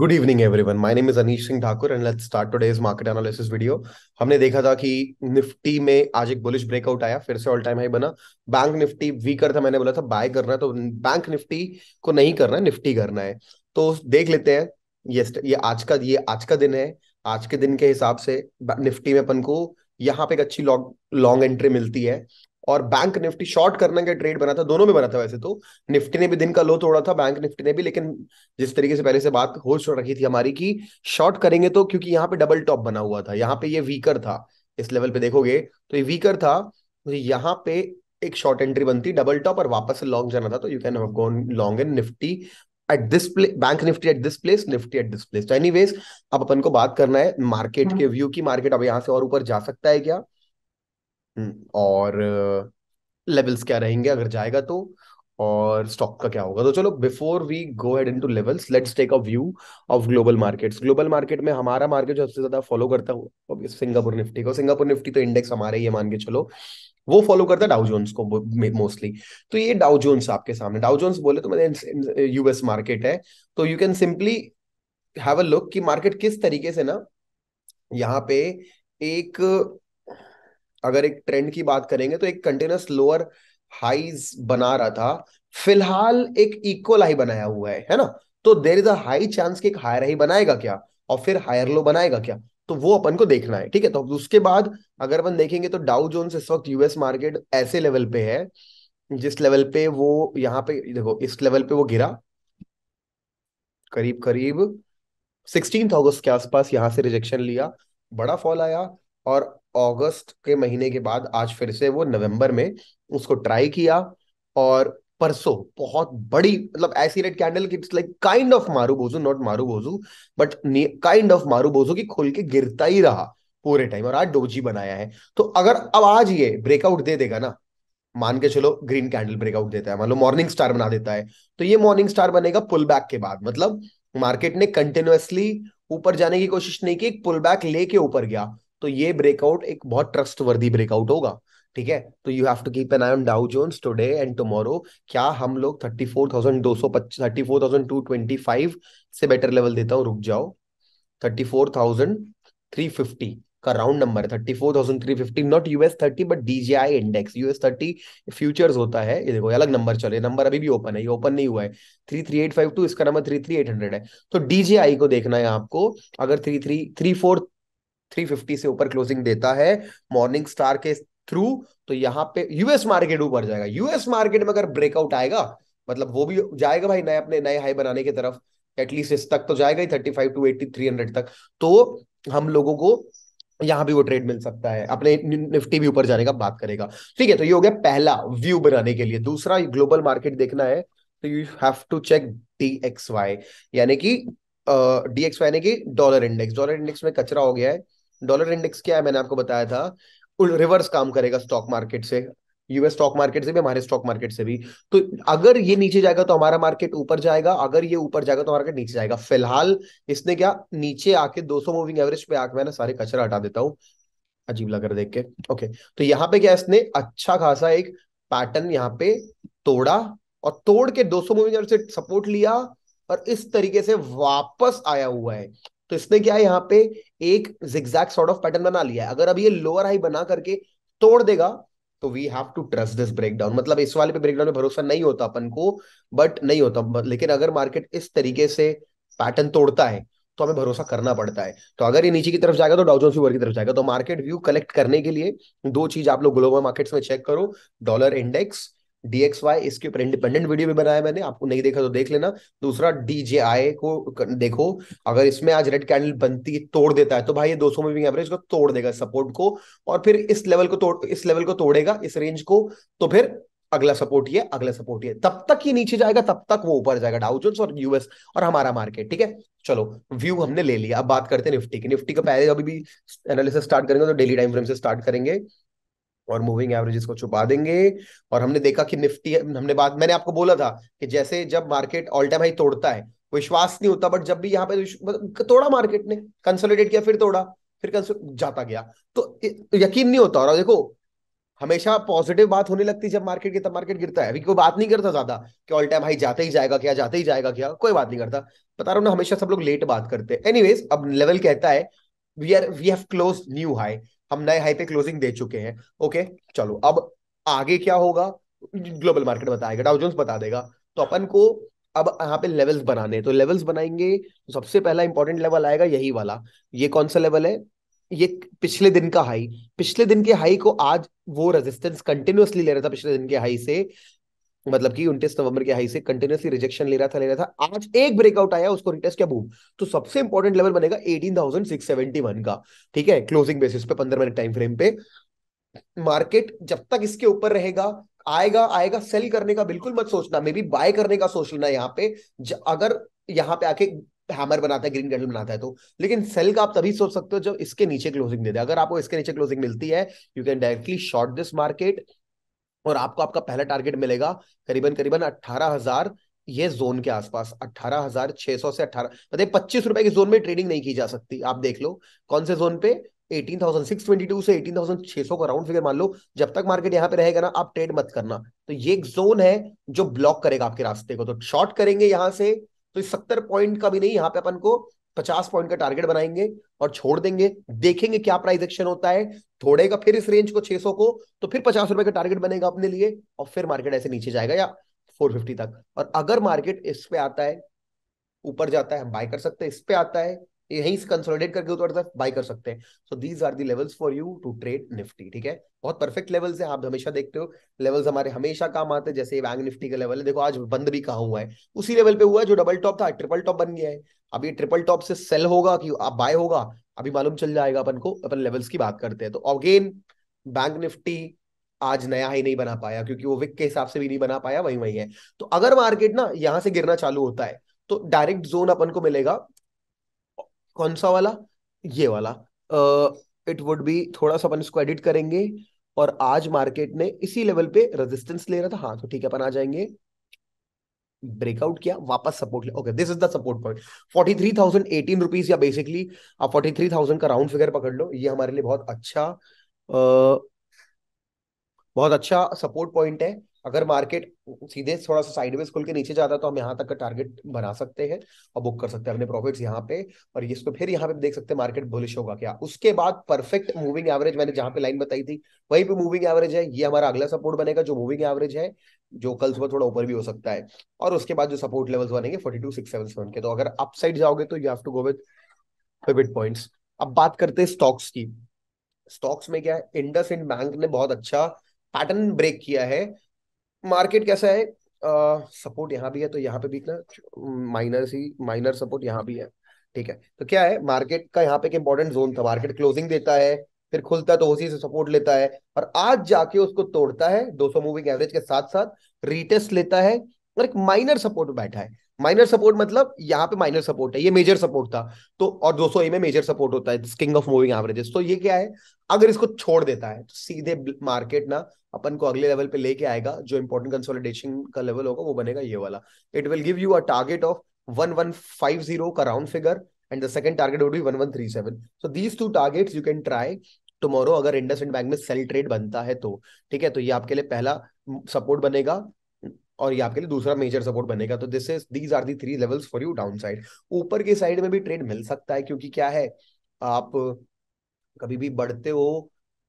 Good evening everyone my name is Anish Singh Thakur and let's start today's market analysis video हमने देखा था कि Nifty में आज एक बुलिश ब्रेकआउट आया फिर से ऑल टाइम हाई बना बैंक निफ्टी वी कर था मैंने बोला था बाय करना है तो बैंक निफ्टी को नहीं करना है निफ्टी करना है तो देख लेते हैं ये ये आज का ये आज का दिन है आज के दिन के हिसाब से निफ्टी में अपन को यहाँ पे एक अच्छी लॉन्ग लॉन्ग एंट्री मिलती है और बैंक निफ्टी शॉर्ट करने का ट्रेड बना था दोनों में बना था वैसे तो निफ्टी ने भी दिन का लो तोड़ा था बैंक निफ्टी ने भी लेकिन जिस तरीके से पहले से बात हो रखी थी हमारी की शॉर्ट करेंगे तो क्योंकि यहाँ पे डबल टॉप बना हुआ था यहाँ पे ये वीकर था इस लेवल पे देखोगे तो ये वीकर था तो यहाँ पे एक शॉर्ट एंट्री बनती डबल टॉप और वापस से लॉन्ग जाना था तो you can have long in Nifty at this bank Nifty at this place Nifty at this place तो एनीवेज अब अपन को बात करना है मार्केट हाँ। के व्यू की मार्केट अब यहाँ से और ऊपर जा सकता है क्या और लेवल्स क्या रहेंगे अगर जाएगा तो और स्टॉक का क्या होगा तो चलो before we go head to levels let's take a view of global markets global market में हमारा मार्केट जो सबसे ज्यादा फॉलो करता है सिंगापुर निफ्टी को सिंगापुर निफ्टी तो इंडेक्स हमारे ही मान के चलो वो फॉलो करता है डाउ जोन्स को मोस्टली तो ये डाउ जोन्स आपके सामने डाउ जोन्स बोले तो मैंने यूएस मार्केट है तो you can simply have a look कि मार्केट किस तरीके से ना यहाँ पे एक अगर एक ट्रेंड की बात करेंगे तो एक कंटिन्यूस लोअर हाईज बना रहा था फिलहाल एक इक्वल हाई बनाया हुआ है है ना तो there is a high chance कि एक हायर हाई बनाएगा क्या और फिर हायर लो बनाएगा क्या तो वो अपन को देखना है ठीक है तो उसके बाद अगर अपन देखेंगे तो डाउ जोन्स इस वक्त यूएस मार्केट ऐसे लेवल पे है जिस लेवल पे वो यहाँ पे देखो इस लेवल पे वो गिरा करीब करीब सिक्सटीन अगस्त के आसपास यहाँ से रिजेक्शन लिया बड़ा फॉल आया और अगस्त के महीने के बाद आज फिर से वो नवंबर में उसको ट्राई किया और परसों बहुत बड़ी मतलब ऐसी रेड कैंडल की लाइक काइंड ऑफ मारू बोजू नॉट मारू बोजू बट काइंड ऑफ मारू बोजू की खुल के गिरता ही रहा पूरे टाइम और आज डोजी बनाया है तो अगर अब आज ये ब्रेकआउट दे देगा ना मान के चलो ग्रीन कैंडल ब्रेकआउट देता है मान लो मॉर्निंग स्टार बना देता है तो ये मॉर्निंग स्टार बनेगा पुल बैक के बाद मतलब मार्केट ने कंटिन्यूसली ऊपर जाने की कोशिश नहीं की पुल बैक लेके ऊपर गया तो ये ब्रेकआउट एक बहुत ट्रस्ट वर्दी ब्रेकआउट होगा ठीक है तो you have to keep an eye on Dow Jones today and tomorrow क्या हम लोग थर्टी फोर थाउजेंड दो सौ पच्चीस thirty four thousand two twenty five से बेटर लेवल देता हूँ रुक जाओ thirty four thousand three fifty का राउंड नंबर है thirty four thousand three fifty not US thirty but DGI index US thirty futures होता है ये देखो अलग नंबर चले नंबर अभी भी ओपन है ये ओपन नहीं हुआ है three three eight five two इसका number three three eight hundred है तो डीजीआई को देखना है आपको अगर थ्री थ्री थ्री फोर 350 से ऊपर क्लोजिंग देता है मॉर्निंग स्टार के थ्रू तो यहाँ पे यूएस मार्केट ऊपर जाएगा यूएस मार्केट में अगर ब्रेकआउट आएगा मतलब वो भी जाएगा भाई नए अपने नए हाई बनाने की तरफ एटलीस्ट इस तक तो जाएगा ही thirty five two eighty three hundred तक तो हम लोगों को यहां भी वो ट्रेड मिल सकता है अपने निफ्टी भी ऊपर जाने का बात करेगा ठीक है तो ये हो गया पहला व्यू बनाने के लिए दूसरा ग्लोबल मार्केट देखना है तो you have to check D यानी कि डी एक्स वाई यानी कि डॉलर इंडेक्स डॉलर इंडेक्स में कचरा हो गया है डॉलर इंडेक्स क्या है मैंने आपको बताया था रिवर्स काम करेगा स्टॉक मार्केट से यूएस स्टॉक मार्केट से भी हमारे स्टॉक मार्केट से भी तो अगर ये नीचे जाएगा तो हमारा मार्केट ऊपर जाएगा अगर ये ऊपर जाएगा तो मार्केट नीचे जाएगा फिलहाल इसने क्या नीचे आके 200 मूविंग एवरेज पे आके मैंने ना सारे कचरा हटा देता हूँ अजीब लग रहा देख के ओके तो यहाँ पे क्या इसने अच्छा खासा एक पैटर्न यहाँ पे तोड़ा और तोड़ के 200 मूविंग एवरेज से सपोर्ट लिया और इस तरीके से वापस आया हुआ है तो इसने क्या है यहाँ पे एक जिग्जैग सॉर्ट ऑफ पैटर्न बना लिया है अगर अब ये लोअर हाई बना करके तोड़ देगा तो we have to trust this breakdown मतलब इस वाले पे ब्रेकडाउन में भरोसा नहीं होता अपन को बट नहीं होता लेकिन अगर मार्केट इस तरीके से पैटर्न तोड़ता है तो हमें भरोसा करना पड़ता है तो अगर ये नीचे की तरफ जाएगा तो डाउजो ऊपर की तरफ जाएगा तो मार्केट व्यू कलेक्ट करने के लिए दो चीज आप लोग ग्लोबल मार्केट्स में चेक करो डॉलर इंडेक्स डीएक्स वाई इसके ऊपर इंडिपेंडेंट वीडियो भी बनाया मैंने आपको नहीं देखा तो देख लेना दूसरा डी जे आई को देखो अगर इसमें आज रेड कैंडल बनती तोड़ देता है तो भाई ये दो सौ मूविंग एवरेज को तोड़ देगा सपोर्ट को और फिर इस लेवल को तोड़ इस लेवल को तोड़ेगा इस रेंज को तो फिर अगला सपोर्ट ये अगला सपोर्ट ये तब तक ये नीचे जाएगा तब तक वो ऊपर जाएगा डाउजोन्स और यूएस और हमारा मार्केट ठीक है चलो व्यू हमने ले लिया अब बात करते हैं निफ्टी की निफ्टी का पहले अभी भी एनालिसिस स्टार्ट करेंगे तो डेली टाइम फ्रेम से स्टार्ट करेंगे और मूविंग एवरेजेस को छुपा देंगे और हमने देखा कि निफ्टी हमने बात मैंने आपको बोला था कि जैसे जब मार्केट ऑल टाइम हाई तोड़ता है विश्वास नहीं होता बट जब भी यहाँ पे मतलब तोड़ा मार्केट ने कंसोलिडेट किया फिर तोड़ा फिर जाता गया तो यकीन नहीं होता और देखो हमेशा पॉजिटिव बात होने लगती है जब मार्केट गिरता मार्केट गिरता है अभी कोई बात नहीं करता ज्यादा कि ऑल टाइम हाई जाते ही जाएगा क्या जाते ही जाएगा क्या कोई बात नहीं करता बता रहा हूँ ना हमेशा सब लोग लेट बात करते हैं एनीवेज अब लेवल कहता है we are we have close new high हम नए हाई पे क्लोजिंग दे चुके हैं ओके चलो अब आगे क्या होगा ग्लोबल मार्केट बताएगा डाउजोन्स बता देगा तो अपन को अब यहाँ पे लेवल्स बनाने तो लेवल्स बनाएंगे तो सबसे पहला इंपॉर्टेंट लेवल आएगा यही वाला ये कौन सा लेवल है ये पिछले दिन का हाई पिछले दिन के हाई को आज वो रेजिस्टेंस कंटिन्यूसली ले रहा था पिछले दिन के हाई से मतलब कि उनतीस नवंबर के हाई से कंटिन्यूसली रिजेक्शन ले रहा था ले रहा था आज एक ब्रेकआउट आया उसको रिटेस्ट क्या बूम तो सबसे इंपॉर्टेंट लेवल बनेगा eighteen thousand six seventy one का ठीक है क्लोजिंग बेसिस पे पंद्रह मिनट टाइम फ्रेम पे मार्केट जब तक इसके ऊपर रहेगा आएगा आएगा सेल करने का बिल्कुल मत सोचना मे बी बाय करने का सोच लेना यहाँ पे अगर यहाँ पे आके हैमर बनाता है ग्रीन कैंडल बनाता है तो लेकिन सेल का आप तभी सोच सकते हो जब इसके नीचे क्लोजिंग दे दे अगर आपको इसके नीचे क्लोजिंग मिलती है you can directly short this market और आपको आपका पहला टारगेट मिलेगा करीबन करीबन अट्ठारह हजार ये जोन के आसपास अट्ठारह हजार छह सौ से अठारह मतलब पच्चीस रुपए के जोन में ट्रेडिंग नहीं की जा सकती आप देख लो कौन से जोन पे एटीन थाउजेंड टू से सौ का राउंड फिगर मान लो जब तक मार्केट यहाँ पे रहेगा ना आप ट्रेड मत करना तो ये एक जोन है जो ब्लॉक करेगा आपके रास्ते को तो शॉर्ट करेंगे यहाँ से तो सत्तर पॉइंट का भी नहीं यहाँ पे अपन को पचास पॉइंट का टारगेट बनाएंगे और छोड़ देंगे देखेंगे क्या प्राइस एक्शन होता है थोड़ेगा फिर इस रेंज को सौ को तो फिर पचास रुपए का टारगेट बनेगा अपने लिए और फिर मार्केट ऐसे नीचे जाएगा या फिफ्टी तक और अगर मार्केट इस पे आता है ऊपर जाता है हम बाय कर सकते हैं इस पे आता है यही से कंसोलिडेट करके थोड़ा सा बाय कर सकते हैं so these are the levels for you to trade Nifty ठीक है बहुत परफेक्ट लेवल्स है आप हमेशा देखते हो लेवल्स हमारे हमेशा काम आते हैं जैसे बैंक निफ्टी का लेवल है देखो आज बंद भी कहा हुआ है उसी लेवल पे हुआ है जो डबल टॉप था ट्रिपल टॉप बन गया है अब ये ट्रिपल टॉप से सेल होगा कि आप बाय होगा अभी मालूम चल जाएगा अपन को अपन लेवल्स की बात करते हैं तो अगेन बैंक निफ्टी आज नया ही नहीं बना पाया क्योंकि वो विक के हिसाब से भी नहीं बना पाया वही वही है तो अगर मार्केट ना यहाँ से गिरना चालू होता है तो डायरेक्ट जोन अपन को मिलेगा कौन सा वाला ये वाला इट वुड बी थोड़ा सा अपन इसको एडिट करेंगे और आज मार्केट ने इसी लेवल पे रेजिस्टेंस ले रहा था हाँ तो ठीक है अपन आ जाएंगे ब्रेकआउट किया वापस सपोर्ट लिया okay this is the support point forty three thousand eighteen rupees या बेसिकली आप फोर्टी थ्री थाउजेंड का राउंड फिगर पकड़ लो ये हमारे लिए बहुत अच्छा आ, बहुत अच्छा सपोर्ट पॉइंट है अगर मार्केट सीधे थोड़ा सा साइडवेज खुल के नीचे जाता तो हम यहाँ तक का टारगेट बना सकते हैं और बुक कर सकते हैं अपने प्रॉफिट्स यहाँ पे और इसको फिर यहाँ पे देख सकते हैं मार्केट बुलिश होगा क्या उसके बाद परफेक्ट मूविंग एवरेज मैंने जहाँ पे लाइन बताई थी वहीं पे मूविंग एवरेज है ये हमारा अगला सपोर्ट बनेगा जो मूविंग एवरेज है जो कल सुबह थोड़ा ऊपर भी हो सकता है और उसके बाद जो सपोर्ट लेवल्स बनेंगे forty two six seven seven के तो अगर अप साइड जाओगे तो you have to go with pivot points अब बात करते हैं स्टॉक्स की स्टॉक्स में क्या है इंडस इंड बैंक ने बहुत अच्छा पैटर्न ब्रेक किया है मार्केट कैसा है सपोर्ट uh, यहाँ भी है तो यहाँ पे भी इतना माइनर ही माइनर सपोर्ट यहाँ भी है ठीक है तो क्या है मार्केट का यहाँ पे एक इंपॉर्टेंट जोन था मार्केट क्लोजिंग देता है फिर खुलता है तो उसी से सपोर्ट लेता है और आज जाके उसको तोड़ता है 200 मूविंग एवरेज के साथ साथ रिटेस्ट लेता है और एक माइनर सपोर्ट बैठा है माइनर सपोर्ट मतलब यहाँ पे माइनर सपोर्ट है ये मेजर सपोर्ट था तो और 200 ए में मेजर सपोर्ट होता है किंग ऑफ मूविंग एवरेजेस तो ये क्या है अगर इसको छोड़ देता है तो सीधे मार्केट ना अपन को अगले लेवल पे लेके आएगा जो इंपॉर्टेंट कंसोलिडेशन का लेवल होगा वो बनेगा ये वाला it will give you a target of one one five zero का round figure and the second target would be one one three seven so these two targets you can try tomorrow अगर IndusInd bank में sell trade बनता है तो ठीक है तो ये आपके लिए पहला सपोर्ट बनेगा और ये आपके लिए दूसरा मेजर सपोर्ट बनेगा तो this is these are the three levels for you down side ऊपर के साइड में भी ट्रेड मिल सकता है क्योंकि क्या है आप कभी भी बढ़ते हो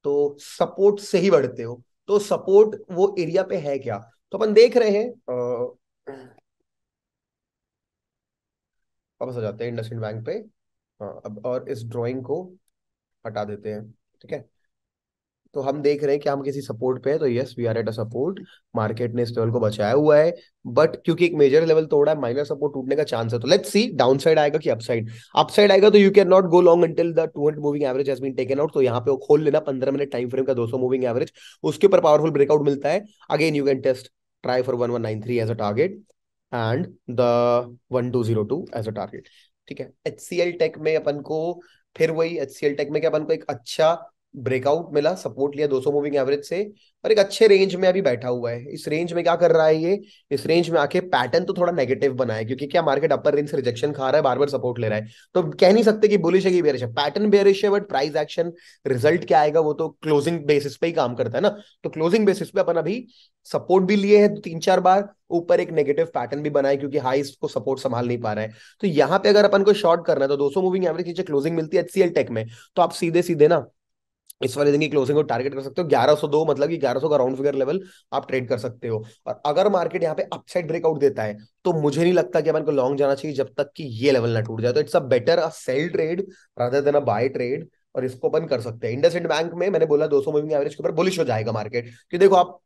तो सपोर्ट से ही बढ़ते हो तो सपोर्ट वो एरिया पे है क्या तो अपन देख रहे हैं वापस आ जाते हैं इंडस्ट्रियल बैंक पे आ, हाँ, अब और इस ड्राइंग को हटा देते हैं ठीक है तो हम देख रहे हैं कि हम किसी सपोर्ट पे है तो yes we are at a support market ने इस लेवल को बचाया हुआ है बट क्योंकि एक मेजर लेवल तोड़ा है माइनर सपोर्ट टूटने का चांस है तो लेट्स सी डाउन साइड आएगा कि अपसाइड अपसाइड आएगा तो you can not go long until the two 200 moving average has been taken out तो यहाँ पे खोल लेना पंद्रह मिनट टाइम फ्रेम का 200 मूविंग एवरेज उसके ऊपर पावरफुल ब्रेकआउट मिलता है again you can test try for one one nine three as a target and the one two zero two as a target ठीक है एच सी एल टेक में अपन को फिर वही एच सी एल टेक में क्या अपन को एक अच्छा ब्रेकआउट मिला सपोर्ट लिया 200 मूविंग एवरेज से और एक अच्छे रेंज में अभी बैठा हुआ है इस रेंज में क्या कर रहा है ये इस रेंज में आके पैटर्न तो थोड़ा नेगेटिव बना है क्योंकि क्या मार्केट अपर रेंज से रिजेक्शन खा रहा है बार बार सपोर्ट ले रहा है तो कह नहीं सकते कि बुलिश है कि बेरिश है पैटर्न बेरिश है बट प्राइस एक्शन रिजल्ट क्या आएगा वो तो क्लोजिंग बेसिस पे ही काम करता है ना तो क्लोजिंग बेसिस पे अपन अभी सपोर्ट भी लिए है तीन चार बार ऊपर एक नेगेटिव पैटर्न भी बनाए क्योंकि हाई को सपोर्ट संभाल नहीं पा रहा है तो यहाँ पे अगर अपन को शॉर्ट करना है तो 200 मूविंग एवरेज नीचे क्लोजिंग मिलती है एचसीएल टेक में तो आप सीधे सीधे ना इस वाले दिन की क्लोजिंग को टारगेट कर सकते हो 1102 मतलब कि 1100 का राउंड फिगर लेवल आप ट्रेड कर सकते हो और अगर मार्केट यहाँ पे अपसाइड ब्रेकआउट देता है तो मुझे नहीं लगता कि को लॉन्ग जाना चाहिए जब तक कि ये लेवल ना टूट जाए तो it's a better a sell trade rather than a buy trade और इसको अपन कर सकते हैं इंडसइंड बैंक में मैंने बोला दो मूविंग एवरेज के ऊपर बुलिश हो जाएगा मार्केट कि देखो आप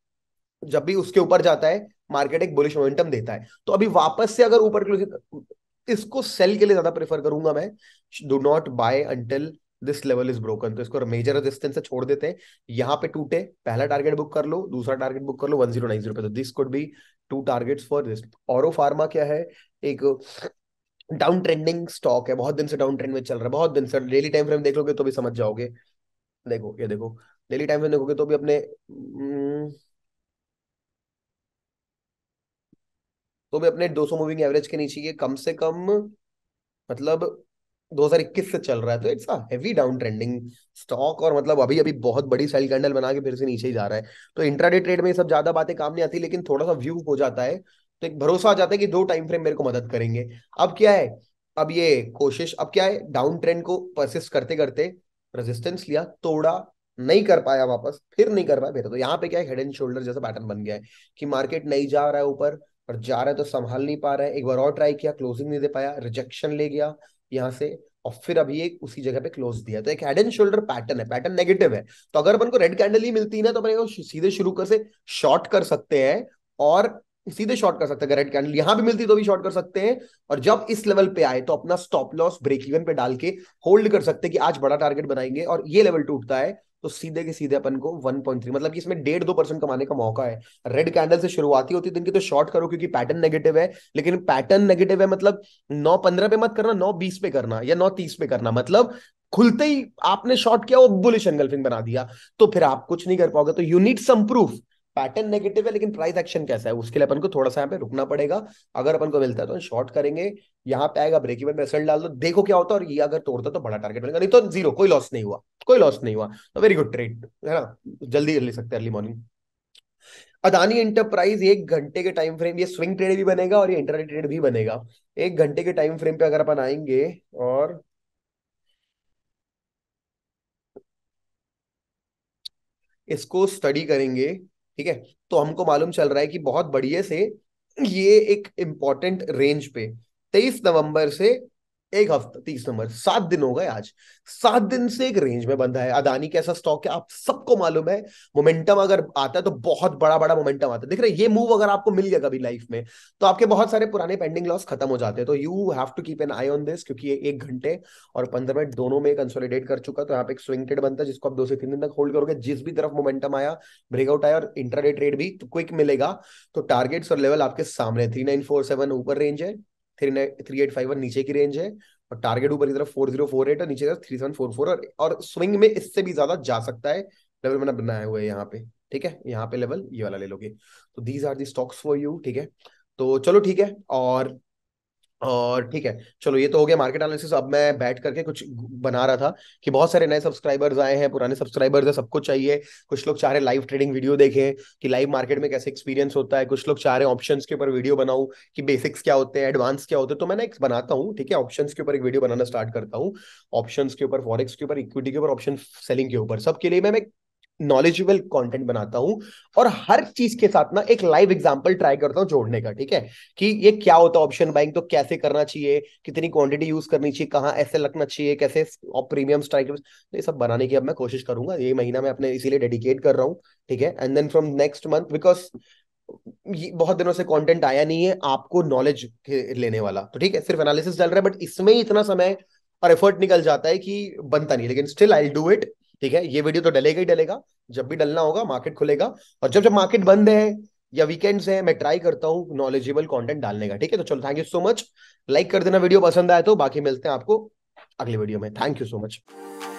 जब भी उसके ऊपर जाता है मार्केट एक बुलिश मोमेंटम देता है तो अभी वापस से अगर ऊपर क्लोजिंग इसको सेल के लिए ज्यादा प्रेफर करूंगा मैं do not buy until this level is broken तो इसको मेजर रेजिस्टेंस से छोड़ देते हैं यहाँ पे टूटे पहला टारगेट बुक कर लो दूसरा टारगेट बुक कर लो वन जीरो नाइन जीरो पे तो this could be two targets for this और फार्मा क्या है एक डाउन ट्रेंडिंग स्टॉक है बहुत दिन से डाउन ट्रेंड में चल रहा है बहुत दिन से डेली टाइम फ्रेम देख लोगे तो भी समझ जाओगे देखो ये देखो डेली टाइम फ्रेम देखोगे तो भी अपने हम्म, तो भी अपने 200 मूविंग एवरेज के नीचे ये कम से कम मतलब 2021 से चल रहा है तो it's a heavy down trending stock और मतलब अभी अभी बहुत बड़ी सेल कैंडल बना के फिर से नीचे ही जा रहा है तो इंट्राडे ट्रेड में ये सब ज्यादा बातें काम नहीं आती लेकिन थोड़ा सा व्यू हो जाता है तो एक भरोसा आ जाता है कि दो टाइम फ्रेम मेरे को मदद करेंगे अब क्या है अब ये कोशिश अब क्या है डाउन ट्रेंड को परसिस्ट करते करते रेजिस्टेंस लिया तोड़ा नहीं कर पाया वापस फिर नहीं कर पाया फिर तो यहाँ पे क्या है हेड एंड शोल्डर जैसा पैटर्न बन गया है कि मार्केट नहीं जा रहा है ऊपर और जा रहा है तो संभाल नहीं पा रहा है एक बार और ट्राई किया क्लोजिंग नहीं दे पाया रिजेक्शन ले गया यहां से और फिर अभी एक उसी जगह पे क्लोज दिया तो एक हेड एंड शोल्डर पैटर्न है पैटर्न नेगेटिव है तो अगर अपन को रेड कैंडल ही मिलती है ना तो अपने सीधे शुरू कर से शॉर्ट कर सकते हैं और सीधे शॉर्ट कर सकते हैं रेड कैंडल यहां भी मिलती तो भी शॉर्ट कर सकते हैं और जब इस लेवल पे आए तो अपना स्टॉप लॉस ब्रेक इवन पे डाल के होल्ड कर सकते हैं कि आज बड़ा टारगेट बनाएंगे और ये लेवल टूटता है तो सीधे के सीधे अपन को 1.3 मतलब कि इसमें डेढ़ दो परसेंट कमाने का मौका है रेड कैंडल से शुरुआती होती है दिन की तो शॉर्ट करो क्योंकि पैटर्न नेगेटिव है लेकिन पैटर्न नेगेटिव है मतलब नौ पंद्रह पे मत करना नौ बीस पे करना या नौ तीस पे करना मतलब खुलते ही आपने शॉर्ट किया वो बुलिश एंगल्फिंग बना दिया तो फिर आप कुछ नहीं कर पाओगे तो you need some proof pattern negative है लेकिन प्राइस एक्शन कैसा है उसके लिए अपन को थोड़ा सा यहाँ पे रुकना पड़ेगा अगर अपन को मिलता है तो शॉर्ट करेंगे यहाँ पे आएगा ब्रेक इवन में सेल डाल दो देखो क्या होता है और ये अगर तोड़ता तो बड़ा टारगेट बनेगा नहीं तो जीरो कोई लॉस नहीं हुआ कोई लॉस नहीं हुआ तो वेरी गुड ट्रेड है ना जल्दी ले सकते अर्ली मॉर्निंग अदानी इंटरप्राइज एक घंटे के टाइम फ्रेम ये स्विंग ट्रेड भी बनेगा और ये इंटरनेट ट्रेड भी बनेगा एक घंटे के टाइम फ्रेम पे अगर अपन आएंगे और इसको स्टडी करेंगे ठीक है तो हमको मालूम चल रहा है कि बहुत बढ़िया से ये एक इंपॉर्टेंट रेंज पे तेईस नवंबर से एक हफ्ता तीस नंबर सात दिन हो गए आज सात दिन से एक रेंज में बंधा है अदानी कैसा स्टॉक है आप सबको मालूम है मोमेंटम अगर आता है तो बहुत बड़ा बड़ा मोमेंटम आता है देख रहे ये मूव अगर आपको मिल गया कभी लाइफ में तो आपके बहुत सारे पुराने पेंडिंग लॉस खत्म हो जाते हैं तो you have to keep an eye on this क्योंकि ये एक घंटे और पंद्रह मिनट दोनों में कंसोलिडेट कर चुका तो यहाँ पे एक स्विंग ट्रेड बनता है जिसको आप दो से तीन दिन तक होल्ड करोगे जिस भी तरफ मोमेंटम आया ब्रेकआउट आया और इंटरडे ट्रेड भी क्विक मिलेगा तो टारगेट्स और लेवल आपके सामने थ्री नाइन फोर सेवन ऊपर रेंज है three three eight five one नीचे की रेंज है और टारगेट ऊपर की तरफ फोर जीरो फोर एट और नीचे थ्री सेवन फोर फोर और, और स्विंग में इससे भी ज्यादा जा सकता है लेवल मैंने बनाया हुआ है यहाँ पे ठीक है यहाँ पे लेवल ये वाला ले लोगे तो these are the stocks for you ठीक है तो चलो ठीक है और और ठीक है चलो ये तो हो गया मार्केट एनालिसिस अब मैं बैठ करके कुछ बना रहा था कि बहुत सारे नए सब्सक्राइबर्स आए हैं पुराने सब्सक्राइबर्स है सबको चाहिए कुछ लोग चाह रहे लाइव ट्रेडिंग वीडियो देखें कि लाइव मार्केट में कैसे एक्सपीरियंस होता है कुछ लोग चाह रहे ऑप्शन के ऊपर वीडियो बनाऊं कि बेसिक्स क्या होते हैं एडवांस क्या होते हैं तो मैंने एक बनाता हूँ ठीक है ऑप्शन के ऊपर एक वीडियो बनाना स्टार्ट करता हूँ ऑप्शन के ऊपर फॉरेक्स के ऊपर इक्विटी के ऊपर ऑप्शन सेलिंग के ऊपर सबके लिए मैं नॉलेजेबल कंटेंट बनाता हूं और हर चीज के साथ ना एक लाइव एग्जांपल ट्राई करता हूं जोड़ने का ठीक है कि ये क्या होता है ऑप्शन बाइंग तो कैसे करना चाहिए कितनी क्वांटिटी यूज करनी चाहिए कहाँ ऐसे लगना चाहिए कैसे प्रीमियम स्ट्राइक तो ये सब बनाने की अब मैं कोशिश करूंगा ये महीना मैं अपने इसीलिए डेडिकेट कर रहा हूँ ठीक है and then from next month because बहुत दिनों से कंटेंट आया नहीं है आपको नॉलेज लेने वाला तो ठीक है सिर्फ एनालिसिस चल रहा है बट इसमें ही इतना समय और एफर्ट निकल जाता है कि बनता नहीं लेकिन स्टिल आई डू इट ठीक है ये वीडियो तो डलेगा ही डलेगा जब भी डलना होगा मार्केट खुलेगा और जब जब मार्केट बंद है या वीकेंड्स है मैं ट्राई करता हूँ नॉलेजेबल कॉन्टेंट डालने का ठीक है तो चलो thank you so much like कर देना वीडियो पसंद आया तो बाकी मिलते हैं आपको अगले वीडियो में थैंक यू सो मच